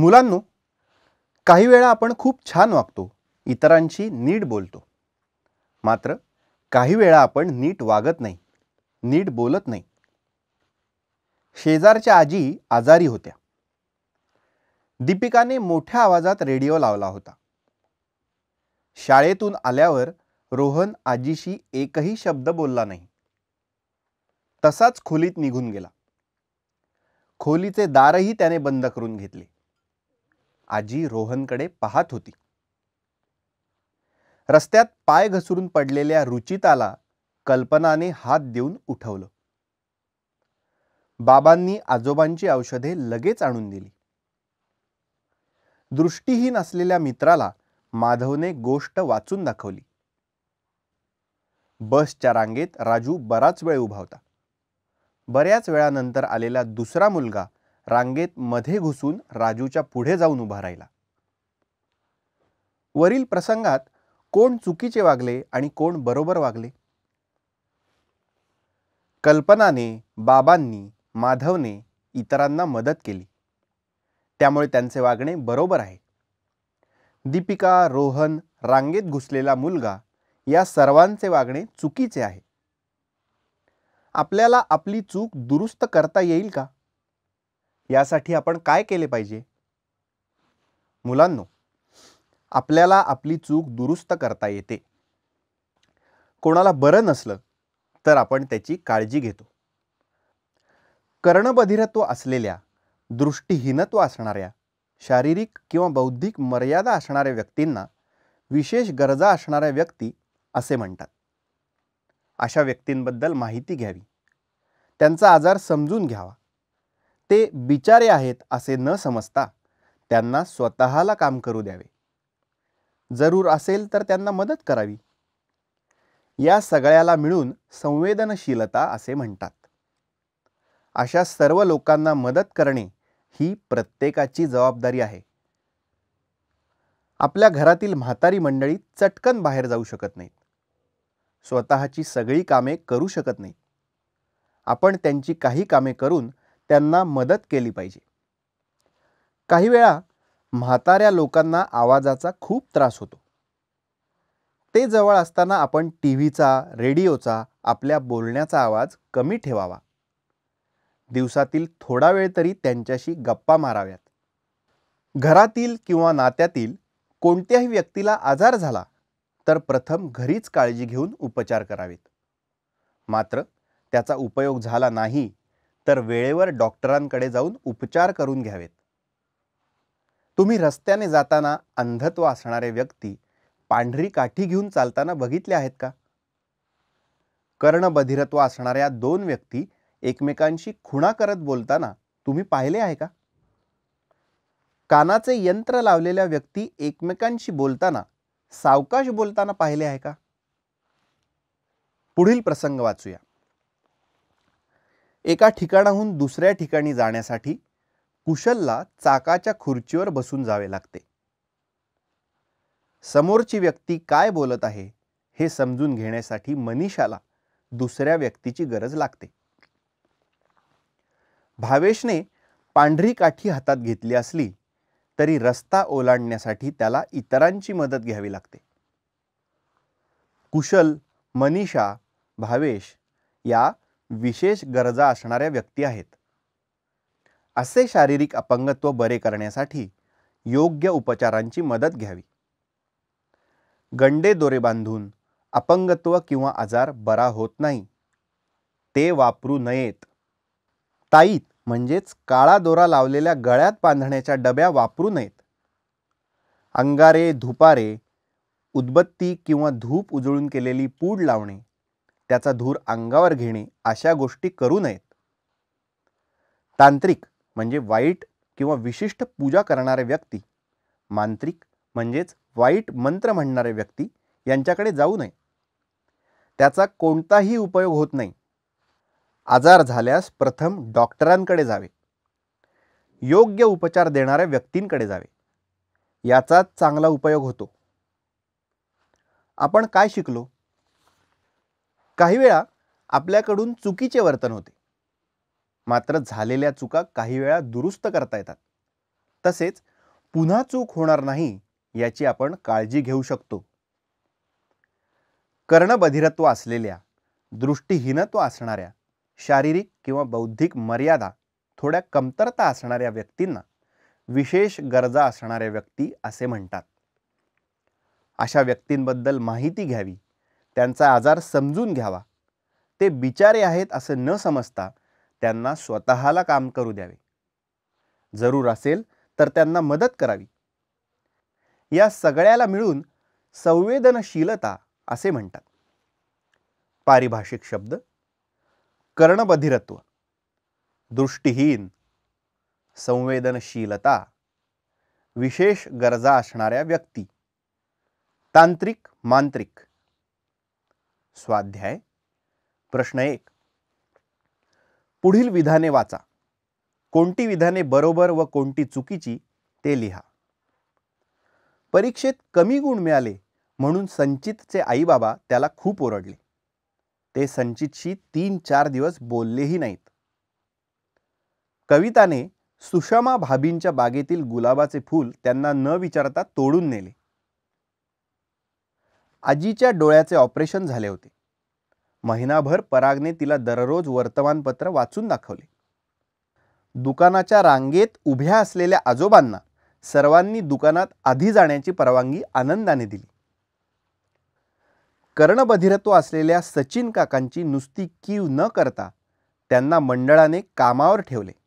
मुलांनो काही वेळा आपण खूप छान वागतो इतरांशी नीट बोलतो मात्र काही वेळा आपण नीट वागत नाही नीट बोलत नाही शेजारच्या आजी आजारी होत्या दीपिकाने मोठ्या आवाजात रेडिओ लावला होता शाळेतून आल्यावर रोहन आजीशी एकही शब्द बोलला नाही तसाच खोलीत निघून गेला खोलीचे दारही त्याने बंद करून घेतले आजी रोहनकडे पाहत होती रस्त्यात पाय घसरून पडलेल्या रुचिताला कल्पनाने हात देऊन उठवलं बाबांनी आजोबांची औषधे लगेच आणून दिली दृष्टीहीन असलेल्या मित्राला माधवने गोष्ट वाचून दाखवली बसच्या रांगेत राजू बराच वेळ उभा होता बऱ्याच वेळानंतर आलेला दुसरा मुलगा रांगेत मध्ये घुसून राजूच्या पुढे जाऊन उभा राहिला वरील प्रसंगात कोण चुकीचे वागले आणि कोण बरोबर वागले कल्पनाने बाबांनी माधवने इतरांना मदत केली त्यामुळे त्यांचे वागणे बरोबर आहे दीपिका रोहन रांगेत घुसलेला मुलगा या सर्वांचे वागणे चुकीचे आहे आपल्याला आपली चूक दुरुस्त करता येईल का यासाठी आपण काय केले पाहिजे मुलांनो आपल्याला आपली चूक दुरुस्त करता येते कोणाला बरं नसलं तर आपण त्याची काळजी घेतो कर्णबधिरत्व असलेल्या दृष्टीहीनत्व असणाऱ्या शारीरिक किंवा बौद्धिक मर्यादा असणाऱ्या व्यक्तींना विशेष गरजा असणाऱ्या व्यक्ती असे म्हणतात अशा व्यक्तींबद्दल माहिती घ्यावी त्यांचा आजार समजून घ्यावा ते बिचारे आहेत असे न समजता त्यांना स्वतःला काम करू द्यावे जरूर असेल तर त्यांना मदत करावी या सगळ्याला मिळून संवेदनशीलता असे म्हणतात अशा सर्व लोकांना मदत करणे ही प्रत्येकाची जबाबदारी आहे आपल्या घरातील म्हातारी मंडळी चटकन बाहेर जाऊ शकत नाहीत स्वतःची सगळी कामे करू शकत नाहीत आपण त्यांची काही कामे करून त्यांना मदत केली पाहिजे काही वेळा म्हाताऱ्या लोकांना आवाजाचा खूप त्रास होतो ते जवळ असताना आपण टी व्हीचा रेडिओचा आपल्या बोलण्याचा आवाज कमी ठेवावा दिवसातील थोडा वेळ तरी त्यांच्याशी गप्पा माराव्यात घरातील किंवा नात्यातील कोणत्याही व्यक्तीला आजार झाला तर प्रथम घरीच काळजी घेऊन उपचार करावेत मात्र त्याचा उपयोग झाला नाही तर वेळेवर डॉक्टरांकडे जाऊन उपचार करून घ्यावेत तुम्ही रस्त्याने जाताना अंधत्व असणारे व्यक्ती पांढरी काठी घेऊन चालताना बघितले आहेत का कर्णबधिरत्व असणाऱ्या दोन व्यक्ती एकमेकांशी खुणा करत बोलताना तुम्ही पाहिले आहे का कानाचे यंत्र लावलेल्या व्यक्ती एकमेकांशी बोलताना सावकाश बोलताना पाहिले आहे का पुढील प्रसंग वाचूया एका ठिकाणाहून दुसऱ्या ठिकाणी जाण्यासाठी कुशलला चाकाच्या खुर्चीवर बसून जावे लागते समोरची व्यक्ती काय बोलत आहे हे समजून घेण्यासाठी मनीषाला दुसऱ्या व्यक्तीची गरज लागते भावेशने पांढरी काठी हातात घेतली असली तरी रस्ता ओलांडण्यासाठी त्याला इतरांची मदत घ्यावी लागते कुशल मनीषा भावेश या विशेष गरजा असणाऱ्या व्यक्ती आहेत असे शारीरिक अपंगत्व बरे करण्यासाठी योग्य उपचारांची मदत घ्यावी गंडे दोरे बांधून अपंगत्व किंवा आजार बरा होत नाही ते वापरू नयेत ताईत म्हणजेच काळा दोरा लावलेल्या गळ्यात बांधण्याच्या डब्या वापरू नयेत अंगारे धुपारे उदबत्ती किंवा धूप उजळून केलेली पूड लावणे त्याचा धूर अंगावर घेणे अशा गोष्टी करू नयेत तांत्रिक म्हणजे वाईट किंवा विशिष्ट पूजा करणारे व्यक्ती मांत्रिक म्हणजेच वाईट मंत्र म्हणणारे व्यक्ती यांच्याकडे जाऊ नये त्याचा कोणताही उपयोग होत नाही आजार झाल्यास प्रथम डॉक्टरांकडे जावे योग्य उपचार देणाऱ्या व्यक्तींकडे जावे याचा चांगला उपयोग होतो आपण काय शिकलो काही वेळा आपल्याकडून चुकीचे वर्तन होते मात्र झालेल्या चुका काही वेळा दुरुस्त करता येतात तसेच पुन्हा चूक होणार नाही याची आपण काळजी घेऊ शकतो कर्णबधिरत्व असलेल्या दृष्टीहीनत्व असणाऱ्या शारीरिक किंवा बौद्धिक मर्यादा थोड्या कमतरता असणाऱ्या व्यक्तींना विशेष गरजा असणाऱ्या व्यक्ती असे म्हणतात अशा व्यक्तींबद्दल माहिती घ्यावी त्यांचा आजार समजून घ्यावा ते बिचारे आहेत असं न समजता त्यांना स्वतःला काम करू द्यावे जरूर असेल तर त्यांना मदत करावी या सगळ्याला मिळून संवेदनशीलता असे म्हणतात पारिभाषिक शब्द कर्णबधिरत्व दृष्टीहीन संवेदनशीलता विशेष गरजा असणाऱ्या व्यक्ती तांत्रिक मांत्रिक स्वाध्याय प्रश्न एक पुढील विधाने वाचा कोणती विधाने बरोबर व कोणती चुकीची ते लिहा परीक्षेत कमी गुण मिळाले म्हणून संचितचे आईबाबा त्याला खूप ओरडले ते संचितशी तीन चार दिवस बोललेही नाहीत कविताने सुषमा भाभींच्या बागेतील गुलाबाचे फूल त्यांना न विचारता तोडून नेले आजीच्या डोळ्याचे ऑपरेशन झाले होते महिनाभर परागने तिला दररोज वर्तमानपत्र वाचून दाखवले दुकानाच्या रांगेत उभ्या असलेल्या आजोबांना सर्वांनी दुकानात आधी जाण्याची परवानगी आनंदाने दिली कर्णबधिरत्व असलेल्या सचिन काकांची नुसती कीव न करता त्यांना मंडळाने कामावर ठेवले